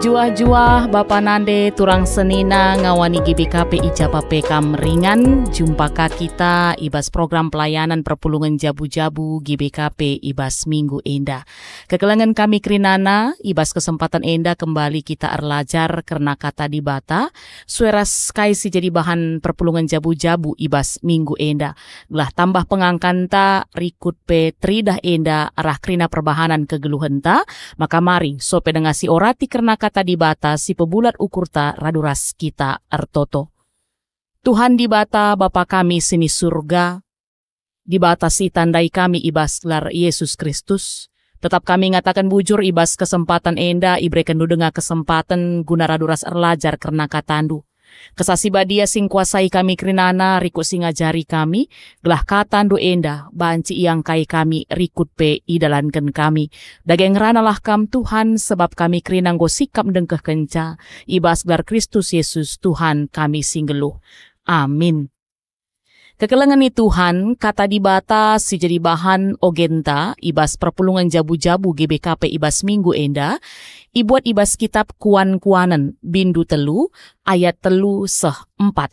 juah-juah Bapak Nande turang senina ngawani GBKP Ijapa PK Meringan jumpa kita ibas program pelayanan perpulungan jabu-jabu GBKP ibas Minggu Enda. Kekelangan kami krinana ibas kesempatan Enda kembali kita erlajar karena kata di bata sky si jadi bahan perpulungan jabu-jabu ibas Minggu Enda. Lah tambah pengangkanta rikut pe tridah Enda arah krina perbahanan kegeluhenta maka mari sope dengasi orati karena kata kata dibata si pebulat ukurta raduras kita artoto. Tuhan dibata Bapa kami sini surga, dibatasi tandai kami ibas lar Yesus Kristus, Tetap kami ngatakan bujur ibas kesempatan enda ibrekendu dengan kesempatan guna raduras erlajar karena katandu. Kesasi badia sing kuasai kami krinana singa jari kami, gelah katan enda, banci yang kai kami rikut pe idalankan kami. Dageng ranalah kam Tuhan sebab kami krinanggo sikap dengkeh kenca, ibas gelar Kristus Yesus Tuhan kami singgeluh. Amin. Kekelengan ituhan Tuhan, kata dibata si jadi bahan ogenta, ibas perpulungan jabu-jabu GBKP ibas minggu enda, ibuat ibas kitab kuan-kuanan bindu telu, ayat telu seh empat.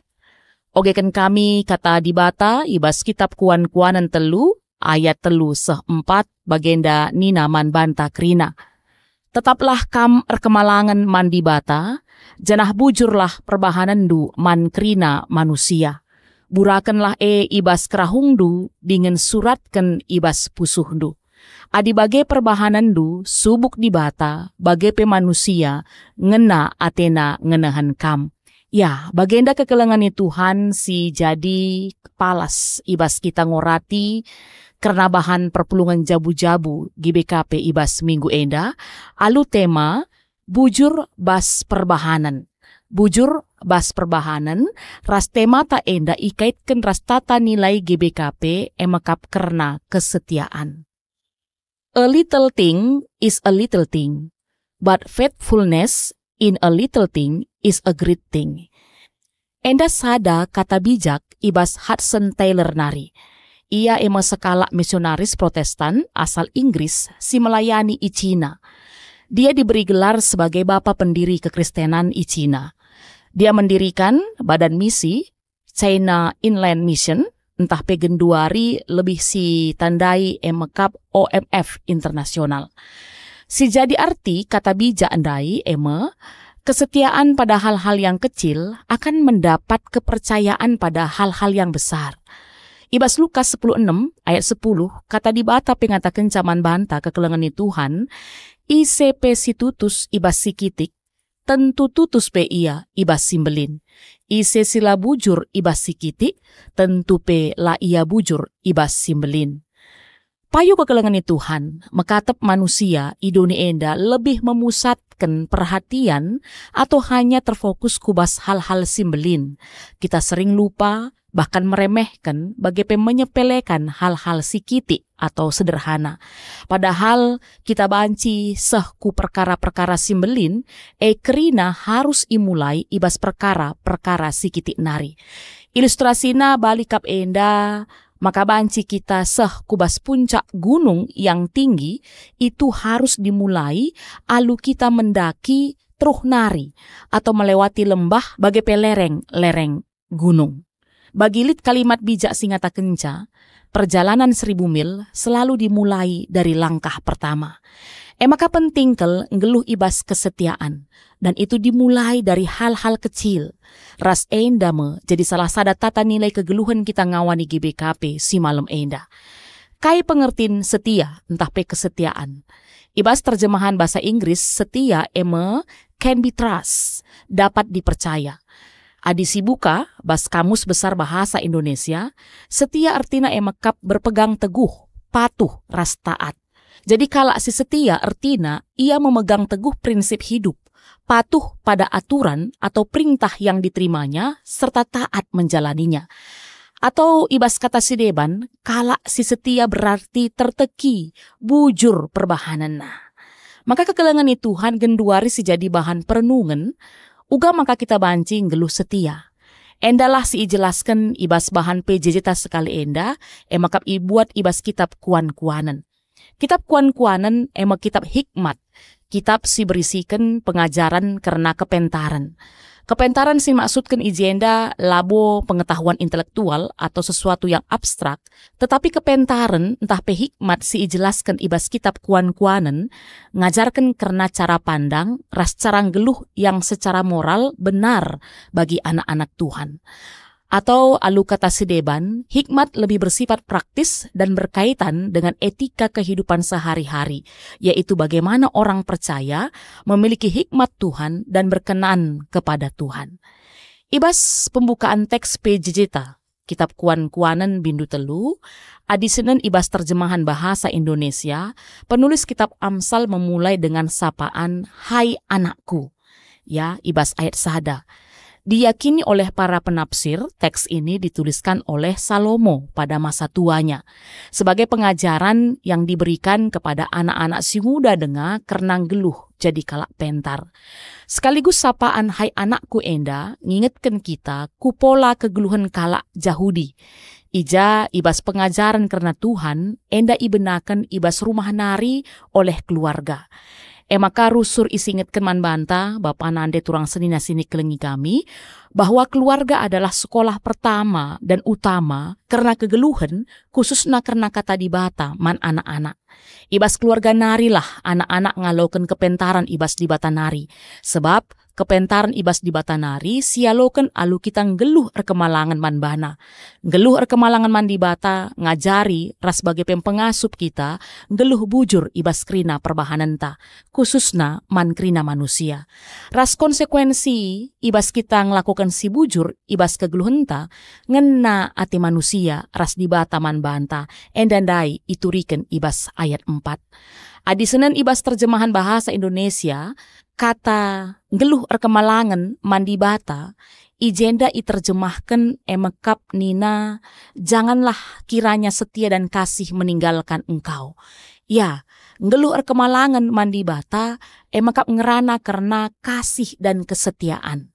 Ogeken kami kata dibata ibas kitab kuan-kuanan telu, ayat telu seh empat, bagenda man banta krina tetaplah kam erkemalangan mandi bata, janah bujurlah perbahanan du man krina manusia burakenlah e ibas kerahungdu dengan suratkan ibas pusuhdu. Adi bagai perbahanan du subuk dibata bagai pemanusia ngena Athena ngenahan kam. Ya, bagenda ni Tuhan si jadi palas ibas kita ngorati karena bahan perpulungan jabu-jabu GBKP ibas minggu enda alu tema bujur bas perbahanan. Bujur Bas perbahanan, tema tak enda ikaitkan tata nilai GBKP emakap karena kesetiaan. A little thing is a little thing, but faithfulness in a little thing is a great thing. Enda sada kata bijak ibas Hudson Taylor nari. Ia emang sekala misionaris protestan asal Inggris si melayani i Cina. Dia diberi gelar sebagai bapa pendiri kekristenan i Cina dia mendirikan badan misi China Inland Mission, entah pegenduari lebih si tandai emekap OMF internasional. Si jadi arti kata bijak andai eme, kesetiaan pada hal-hal yang kecil akan mendapat kepercayaan pada hal-hal yang besar. Ibas Lukas enam ayat 10 kata di bata pengata kencaman banta kekelengan Tuhan ICP Situtus Ibas Sikitik tentu tutus pe ia ibas simbelin. Ise sila bujur ibas sikiti, tentu pe la ia bujur ibas simbelin. Payu kekelengan Tuhan, mekatep manusia idoni enda lebih memusatkan perhatian atau hanya terfokus kubas hal-hal simbelin. Kita sering lupa bahkan meremehkan, bagai menyepelekan hal-hal sikiti atau sederhana. Padahal kita banci sehku perkara-perkara simbelin, ekrina harus imulai ibas perkara-perkara sikiti nari. Ilustrasina balikap enda, maka banci kita seh kubas puncak gunung yang tinggi itu harus dimulai alu kita mendaki truh nari atau melewati lembah bagai pelereng lereng gunung. Bagi lit kalimat bijak singata kenca, perjalanan seribu mil selalu dimulai dari langkah pertama. Emaka kel ngeluh ibas kesetiaan, dan itu dimulai dari hal-hal kecil. Ras eindame jadi salah sada tata nilai kegeluhan kita ngawani GBKP si malam enda. Kai pengertin setia, entah pe kesetiaan. Ibas terjemahan bahasa Inggris, setia eme can be trust, dapat dipercaya. Adi Sibuka, Bas Kamus Besar Bahasa Indonesia, setia artina emekap berpegang teguh, patuh, ras Jadi kalau si setia artina, ia memegang teguh prinsip hidup, patuh pada aturan atau perintah yang diterimanya, serta taat menjalaninya. Atau ibas kata si Deban, kalak si setia berarti terteki, bujur perbahanan. Maka kekelangan itu Tuhan genduari sejadi bahan perenungan, Uga maka kita banci geluh setia. Endalah si jelaskan ibas bahan PJJ tas sekali enda, emakap ibuat ibas kitab kuan-kuanen. Kitab kuan-kuanen emak kitab hikmat, kitab si berisikan pengajaran karena kepentaran. Kepentaran sih maksudkan agenda labo pengetahuan intelektual atau sesuatu yang abstrak, tetapi kepentaran entah pehikmat si ijelaskan ibas kitab kuan-kuanen, ngajarkan karena cara pandang, ras cara geluh yang secara moral benar bagi anak-anak Tuhan atau alukata sideban, hikmat lebih bersifat praktis dan berkaitan dengan etika kehidupan sehari-hari, yaitu bagaimana orang percaya memiliki hikmat Tuhan dan berkenan kepada Tuhan. Ibas pembukaan teks PJJTA, Kitab kuan Kuanen Bindu Telu, Adisenen Ibas Terjemahan Bahasa Indonesia, penulis kitab Amsal memulai dengan sapaan Hai anakku. Ya, Ibas ayat sahada. Diyakini oleh para penafsir, teks ini dituliskan oleh Salomo pada masa tuanya sebagai pengajaran yang diberikan kepada anak-anak si muda dengar kerenang geluh jadi kalak pentar. Sekaligus sapaan hai anakku enda, ngingetkan kita kupola kegeluhan kalak jahudi. Ija ibas pengajaran karena Tuhan, enda ibenakan ibas rumah nari oleh keluarga. Emaka eh, rusur inget keman banta, Bapak Nande turang seni nasini kelengi kami, bahwa keluarga adalah sekolah pertama dan utama karena kegeluhan khususnya karena kata di bata man anak-anak. Ibas keluarga nari lah anak-anak ngaloken kepentaran Ibas di nari. Sebab kepentaran Ibas di nari sialoken alu kita geluh erkemalangan manbana. Geluh rekemalangan mandi bata ngajari ras sebagai pempengasup kita geluh bujur Ibas krina perbahanenta khususna man krina manusia. Ras konsekuensi Ibas kita ngelakukan si bujur Ibas kegeluhenta ngena ati manusia ras di bata man banta endandai riken Ibas ayah ayat 4. Adisenan ibas terjemahan bahasa Indonesia, kata ngeluh erkemalangan mandi bata, ijenda i terjemahkan emekap nina, janganlah kiranya setia dan kasih meninggalkan engkau. Ya, ngeluh erkemalangan mandi bata, emekap ngerana karena kasih dan kesetiaan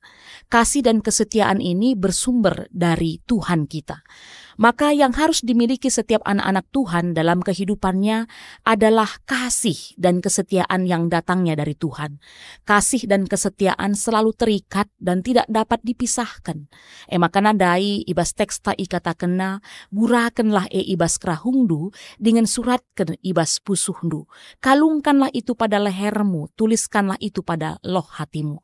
kasih dan kesetiaan ini bersumber dari Tuhan kita. Maka yang harus dimiliki setiap anak-anak Tuhan dalam kehidupannya adalah kasih dan kesetiaan yang datangnya dari Tuhan. Kasih dan kesetiaan selalu terikat dan tidak dapat dipisahkan. Emakana eh, dai ibas teksta kena, burakenlah e ibas kerahungdu dengan surat ke ibas pusuhdu. Kalungkanlah itu pada lehermu, tuliskanlah itu pada loh hatimu.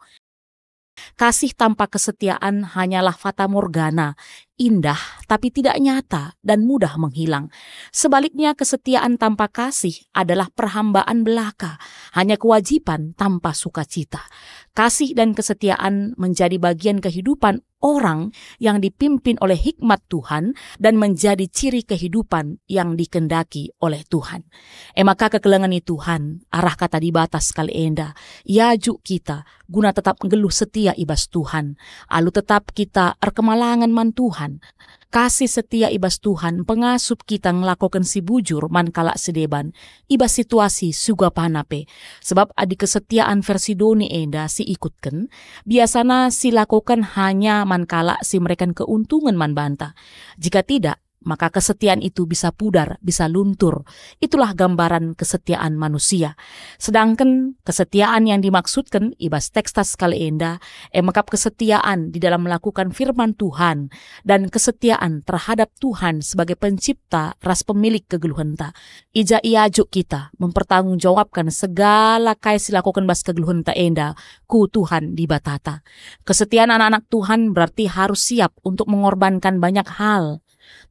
Kasih tanpa kesetiaan hanyalah fata morgana indah tapi tidak nyata dan mudah menghilang. Sebaliknya kesetiaan tanpa kasih adalah perhambaan belaka, hanya kewajiban tanpa sukacita. Kasih dan kesetiaan menjadi bagian kehidupan orang yang dipimpin oleh hikmat Tuhan dan menjadi ciri kehidupan yang dikendaki oleh Tuhan. Eh maka kekelengani Tuhan, arah kata di batas kali enda, yaju kita guna tetap geluh setia ibas Tuhan, alu tetap kita erkemalangan man Tuhan, Tuhan. Kasih setia ibas Tuhan pengasup kita ngelakukan si bujur mankala sedeban ibas situasi suga panape. Sebab adik kesetiaan versi doni eda si ikutken, biasana si lakukan hanya mankala si mereka keuntungan man banta. Jika tidak, maka kesetiaan itu bisa pudar, bisa luntur. Itulah gambaran kesetiaan manusia. Sedangkan kesetiaan yang dimaksudkan ibas tekstas kali enda emakap eh, kesetiaan di dalam melakukan firman Tuhan dan kesetiaan terhadap Tuhan sebagai pencipta ras pemilik kegeluhenta. Ija iajuk kita mempertanggungjawabkan segala kais dilakukan bas kegeluhenta enda ku Tuhan di batata. Kesetiaan anak-anak Tuhan berarti harus siap untuk mengorbankan banyak hal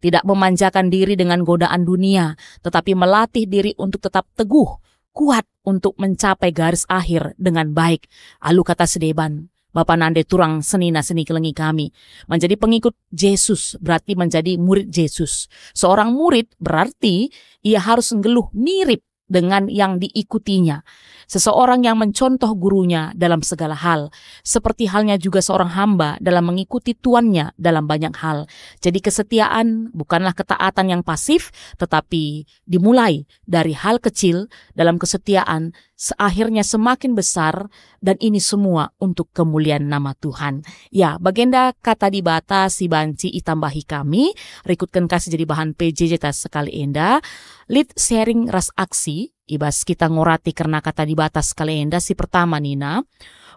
tidak memanjakan diri dengan godaan dunia, tetapi melatih diri untuk tetap teguh, kuat untuk mencapai garis akhir dengan baik. Alu kata Sedeban, Bapak Nande Turang Senina Seni Kelengi kami. Menjadi pengikut Yesus berarti menjadi murid Yesus. Seorang murid berarti ia harus ngeluh mirip dengan yang diikutinya. Seseorang yang mencontoh gurunya dalam segala hal, seperti halnya juga seorang hamba dalam mengikuti tuannya dalam banyak hal. Jadi kesetiaan bukanlah ketaatan yang pasif, tetapi dimulai dari hal kecil dalam kesetiaan, seakhirnya semakin besar, dan ini semua untuk kemuliaan nama Tuhan. Ya, Bagenda kata di batas si banci itambahi kami, rikutkan kasih jadi bahan PJJ tas sekali endah. Lead sharing ras aksi, ibas kita ngorati karena kata di batas kali si pertama Nina.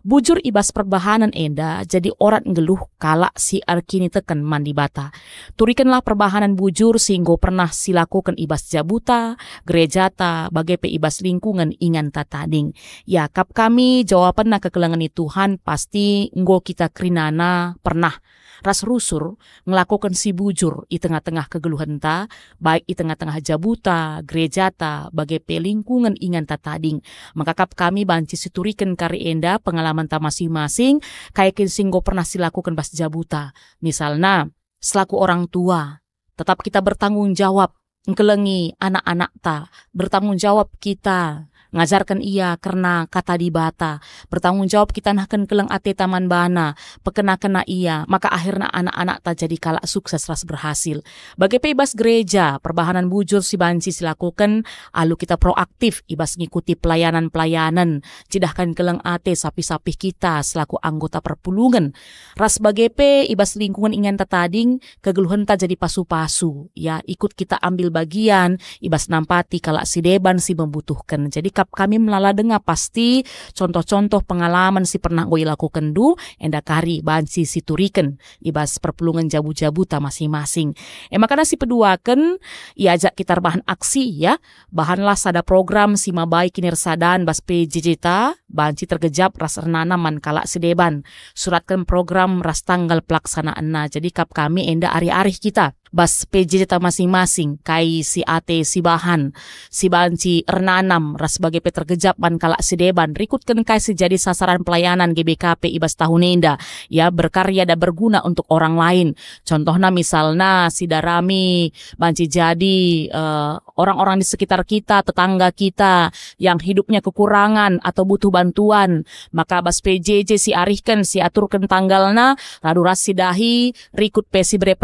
Bujur ibas perbahanan enda jadi orang ngeluh kala si arkini teken mandi bata. Turikanlah perbahanan bujur singgo pernah silakukan ibas jabuta, gerejata, bagai pe ibas lingkungan ingan tataning Ya kap kami na kekelangan Tuhan pasti nggo kita krinana pernah ras rusur ngelakukan si bujur di tengah-tengah kegeluhenta, baik di tengah-tengah jabuta, gereja gerejata, bagai pelingkungan ingan Maka kap kami banci situriken kari enda pengalaman ta masing-masing, kayakin gue pernah silakukan pas jabuta. Misalnya, selaku orang tua, tetap kita bertanggung jawab, ngkelengi anak-anak ta, bertanggung jawab kita ngajarkan ia karena kata dibata bata bertanggung jawab kita nahkan keleng ate taman bana pekena kena ia maka akhirnya anak-anak tak jadi kalak sukses ras berhasil bagi pebas gereja perbahanan bujur si bansi silakukan alu kita proaktif ibas ngikuti pelayanan-pelayanan cidahkan keleng ate sapi-sapi kita selaku anggota perpulungan ras pe ibas lingkungan ingin tetading kegeluhan tak jadi pasu-pasu ya ikut kita ambil bagian ibas nampati kalak si deban si membutuhkan jadi sikap kami melala dengar pasti contoh-contoh pengalaman si pernah gue lakukan du enda kari bahan si turiken ibas perpulungan jabu-jabu ta masing-masing. Emak eh, karena si peduaken iajak kita bahan aksi ya bahanlah sada program si mabai kinir sadan bas PJJ bahan si tergejap ras renana kalak sedeban suratkan program ras tanggal pelaksanaan nah jadi kap kami enda ari-arih kita bas PJ masing-masing kai si ate si bahan si banci renanam ras sebagai peter gejap ban kalak sedeban rikut ken kai sejadi sasaran pelayanan GBKP ibas tahun enda ya berkarya dan berguna untuk orang lain contohnya misalnya si darami banci jadi uh, orang-orang di sekitar kita, tetangga kita yang hidupnya kekurangan atau butuh bantuan. Maka bas PJJ si arihkan si aturkan tanggalna, lalu rasi dahi, rikut pesi bre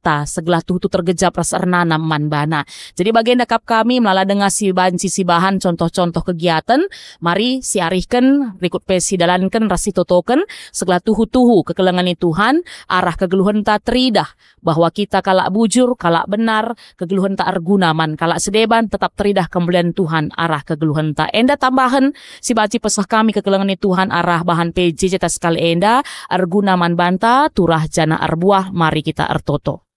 ta, segala tutu tergejap ras ernana bana. Jadi bagian dekap kami melala dengan si bahan sisi bahan contoh-contoh kegiatan, mari si arihkan, rikut pesi dalankan, rasi totoken, segelah tuhu-tuhu kekelengani Tuhan, arah kegeluhan tak teridah, bahwa kita kalak bujur, kalak benar, kegeluhan tak man, kalak Pak Sedeban tetap teridah kemuliaan Tuhan arah kegeluhan ta enda tambahan si baci pesah kami kegelangan Tuhan arah bahan PJ cetak sekali enda arguna man banta turah jana arbuah mari kita ertoto.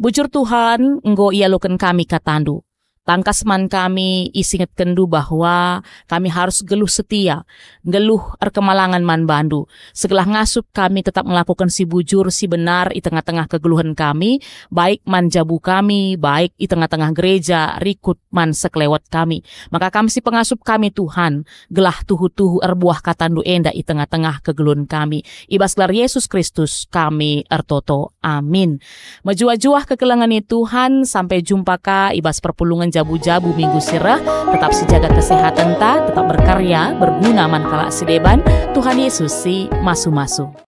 Bujur Tuhan, enggo ia luken kami katandu. Tangkasman kami isingat kendu bahwa kami harus geluh setia, geluh erkemalangan man bandu. Segelah ngasup kami tetap melakukan si bujur, si benar di tengah-tengah kegeluhan kami, baik man jabu kami, baik di tengah-tengah gereja, rikut man sekelewat kami. Maka kami si pengasup kami Tuhan, gelah tuhu-tuhu erbuah katandu enda di tengah-tengah kegeluhan kami. Ibaslar Yesus Kristus kami ertoto. Amin. Mejuah-juah kekelangan Tuhan, sampai jumpa ka ibas perpulungan jabu-jabu minggu sirah, tetap sejaga kesehatan ta, tetap berkarya, berguna mankala sedeban Tuhan Yesus si masu-masu.